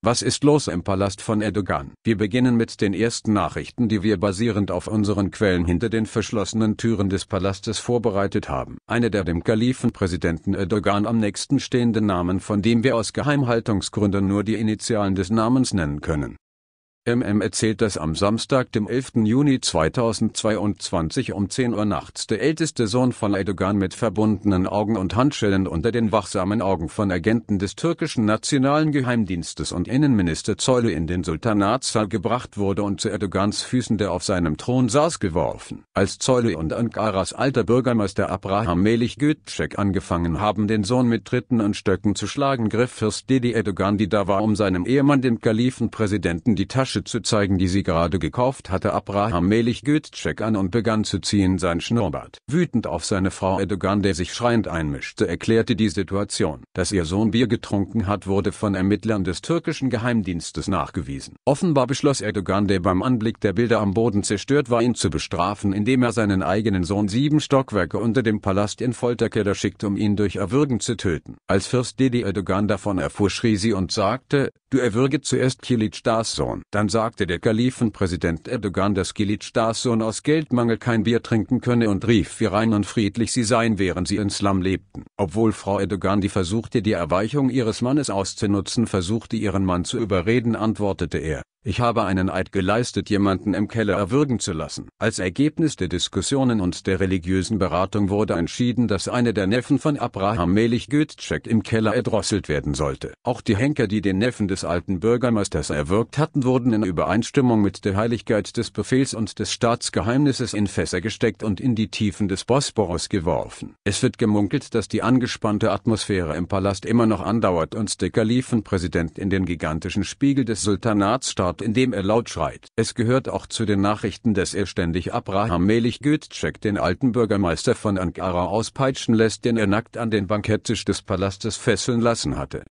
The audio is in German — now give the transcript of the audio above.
Was ist los im Palast von Erdogan? Wir beginnen mit den ersten Nachrichten, die wir basierend auf unseren Quellen hinter den verschlossenen Türen des Palastes vorbereitet haben. Eine der dem Kalifenpräsidenten Erdogan am nächsten stehenden Namen, von dem wir aus Geheimhaltungsgründen nur die Initialen des Namens nennen können MM erzählt, dass am Samstag, dem 11. Juni 2022 um 10 Uhr nachts der älteste Sohn von Erdogan mit verbundenen Augen und Handschellen unter den wachsamen Augen von Agenten des türkischen Nationalen Geheimdienstes und Innenminister Zoyle in den Sultanatssaal gebracht wurde und zu Erdogans Füßen, der auf seinem Thron saß, geworfen. Als Zoyle und Ankaras alter Bürgermeister Abraham Melich Götschek angefangen haben, den Sohn mit Tritten und Stöcken zu schlagen, griff Fürst Dedi Erdogan, die da war, um seinem Ehemann, dem Kalifenpräsidenten, die Tasche Tasche zu zeigen, die sie gerade gekauft hatte, Abraham Melich Götzschek an und begann zu ziehen sein Schnurrbart. Wütend auf seine Frau Erdogan, der sich schreiend einmischte, erklärte die Situation. Dass ihr Sohn Bier getrunken hat, wurde von Ermittlern des türkischen Geheimdienstes nachgewiesen. Offenbar beschloss Erdogan, der beim Anblick der Bilder am Boden zerstört war, ihn zu bestrafen, indem er seinen eigenen Sohn sieben Stockwerke unter dem Palast in Folterkeller schickte, um ihn durch Erwürgen zu töten. Als Fürst Dedi Erdogan davon erfuhr, schrie sie und sagte, Du erwürge zuerst Kilicdas Sohn. Dann sagte der Kalifenpräsident Erdogan, dass Kilicdas Sohn aus Geldmangel kein Bier trinken könne und rief, wie rein und friedlich sie seien, während sie in Slum lebten. Obwohl Frau Erdogan die versuchte, die Erweichung ihres Mannes auszunutzen versuchte, ihren Mann zu überreden, antwortete er, ich habe einen Eid geleistet, jemanden im Keller erwürgen zu lassen. Als Ergebnis der Diskussionen und der religiösen Beratung wurde entschieden, dass einer der Neffen von Abraham Melich Götschek im Keller erdrosselt werden sollte. Auch die Henker, die den Neffen des alten Bürgermeisters erwürgt hatten, wurden in Übereinstimmung mit der Heiligkeit des Befehls und des Staatsgeheimnisses in Fässer gesteckt und in die Tiefen des Bosporus geworfen. Es wird gemunkelt, dass die angespannte Atmosphäre im Palast immer noch andauert und der Kalifenpräsident in den gigantischen Spiegel des Sultanats starb in dem er laut schreit. Es gehört auch zu den Nachrichten, dass er ständig Abraham Melich Götschek den alten Bürgermeister von Ankara auspeitschen lässt, den er nackt an den Banketttisch des Palastes fesseln lassen hatte